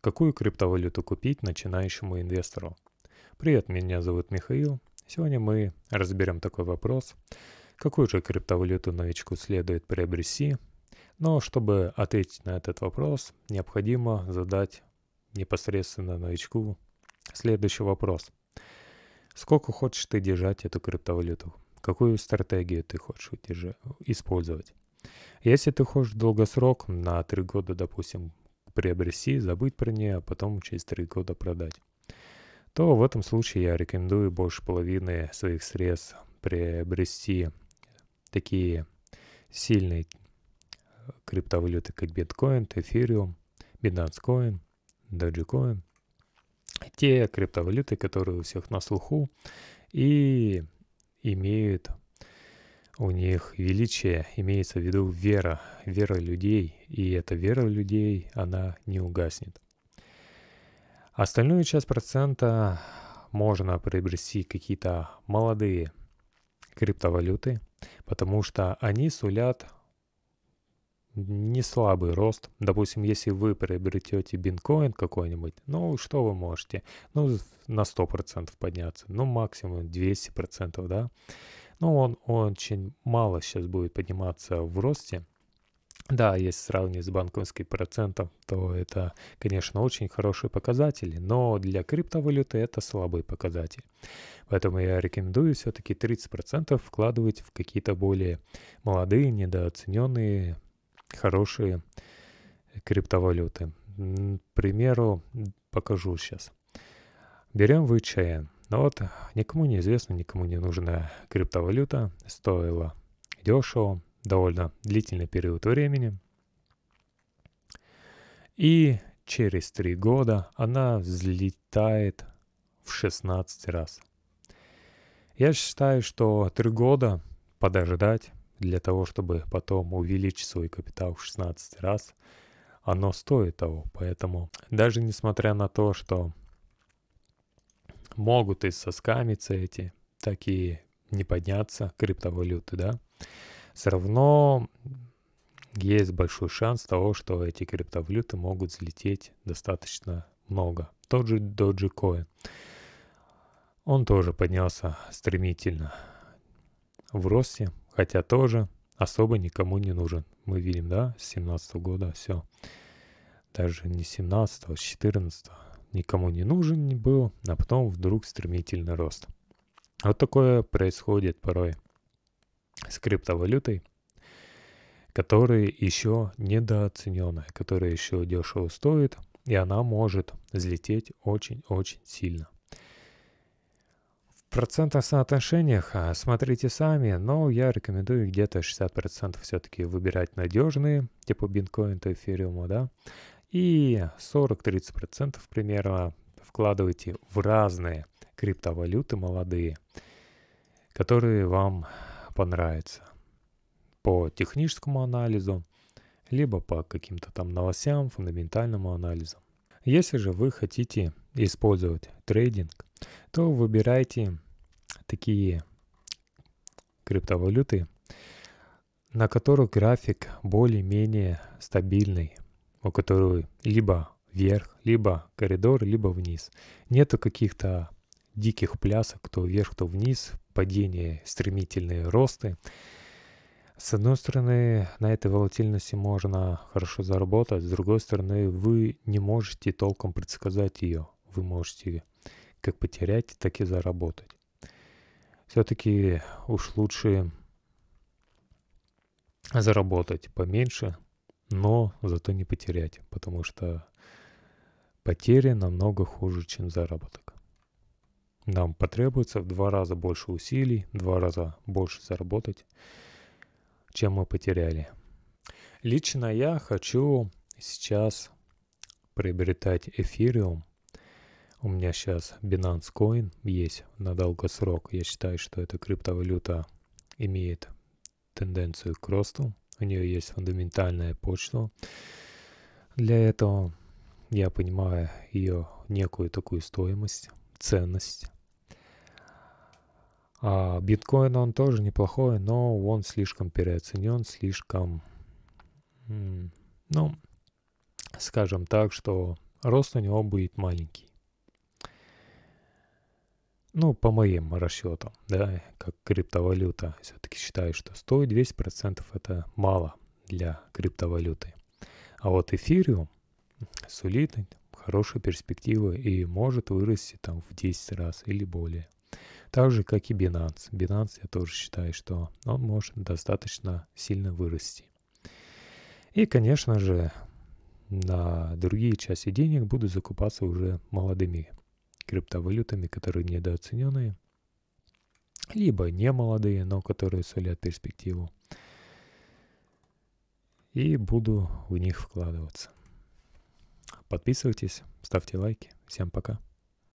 Какую криптовалюту купить начинающему инвестору? Привет, меня зовут Михаил. Сегодня мы разберем такой вопрос. Какую же криптовалюту новичку следует приобрести? Но чтобы ответить на этот вопрос, необходимо задать непосредственно новичку следующий вопрос. Сколько хочешь ты держать эту криптовалюту? Какую стратегию ты хочешь держать, использовать? Если ты хочешь долгосрок, на 3 года, допустим, приобрести, забыть про нее, а потом через три года продать, то в этом случае я рекомендую больше половины своих средств приобрести такие сильные э, криптовалюты, как биткоин, эфириум, Binance Coin, Dogecoin. Те криптовалюты, которые у всех на слуху и имеют у них величие, имеется в виду вера, вера людей, и эта вера людей, она не угаснет. Остальную часть процента можно приобрести какие-то молодые криптовалюты, потому что они сулят не слабый рост. Допустим, если вы приобретете биткоин какой-нибудь, ну что вы можете? Ну на 100% подняться, ну максимум 200%, да? но ну, он очень мало сейчас будет подниматься в росте. Да, если сравнивать с банковским процентом, то это, конечно, очень хорошие показатели, но для криптовалюты это слабый показатель. Поэтому я рекомендую все-таки 30% вкладывать в какие-то более молодые, недооцененные, хорошие криптовалюты. К примеру, покажу сейчас. Берем VCN. Но вот никому неизвестна, никому не нужная криптовалюта стоила дешево, довольно длительный период времени. И через три года она взлетает в 16 раз. Я считаю, что три года подождать для того, чтобы потом увеличить свой капитал в 16 раз, оно стоит того. Поэтому даже несмотря на то, что могут и с сосками эти такие не подняться криптовалюты, да, все равно есть большой шанс того, что эти криптовалюты могут взлететь достаточно много. Тот же Dogecoin. Он тоже поднялся стремительно в росте, хотя тоже особо никому не нужен. Мы видим, да, с 17 года все. Даже не 17, а с 14 никому не нужен был, а потом вдруг стремительный рост. Вот такое происходит порой с криптовалютой, которая еще недооцененная, которая еще дешево стоит, и она может взлететь очень-очень сильно. В процентных соотношениях а, смотрите сами, но я рекомендую где-то 60% все-таки выбирать надежные, типа биткоин, то эфириума, да, и 40-30% примерно вкладывайте в разные криптовалюты молодые, которые вам понравятся по техническому анализу, либо по каким-то там новостям, фундаментальному анализу. Если же вы хотите использовать трейдинг, то выбирайте такие криптовалюты, на которых график более-менее стабильный – у которой либо вверх, либо коридор, либо вниз. Нету каких-то диких плясок, кто вверх, кто вниз, падения, стремительные росты. С одной стороны, на этой волатильности можно хорошо заработать, с другой стороны, вы не можете толком предсказать ее. Вы можете как потерять, так и заработать. Все-таки уж лучше заработать поменьше, но зато не потерять, потому что потери намного хуже, чем заработок. Нам потребуется в два раза больше усилий, в два раза больше заработать, чем мы потеряли. Лично я хочу сейчас приобретать эфириум. У меня сейчас Binance Coin есть на долгосрок. Я считаю, что эта криптовалюта имеет тенденцию к росту. У нее есть фундаментальная почва. Для этого я понимаю ее некую такую стоимость, ценность. А биткоин он тоже неплохой, но он слишком переоценен, слишком, ну, скажем так, что рост у него будет маленький ну, по моим расчетам, да, как криптовалюта, все-таки считаю, что 100-200% это мало для криптовалюты. А вот эфириум сулит хорошие перспективы и может вырасти там в 10 раз или более. Так же, как и Binance. Binance я тоже считаю, что он может достаточно сильно вырасти. И, конечно же, на другие части денег буду закупаться уже молодыми криптовалютами, которые недооцененные, либо не молодые, но которые солят перспективу. И буду в них вкладываться. Подписывайтесь, ставьте лайки. Всем пока.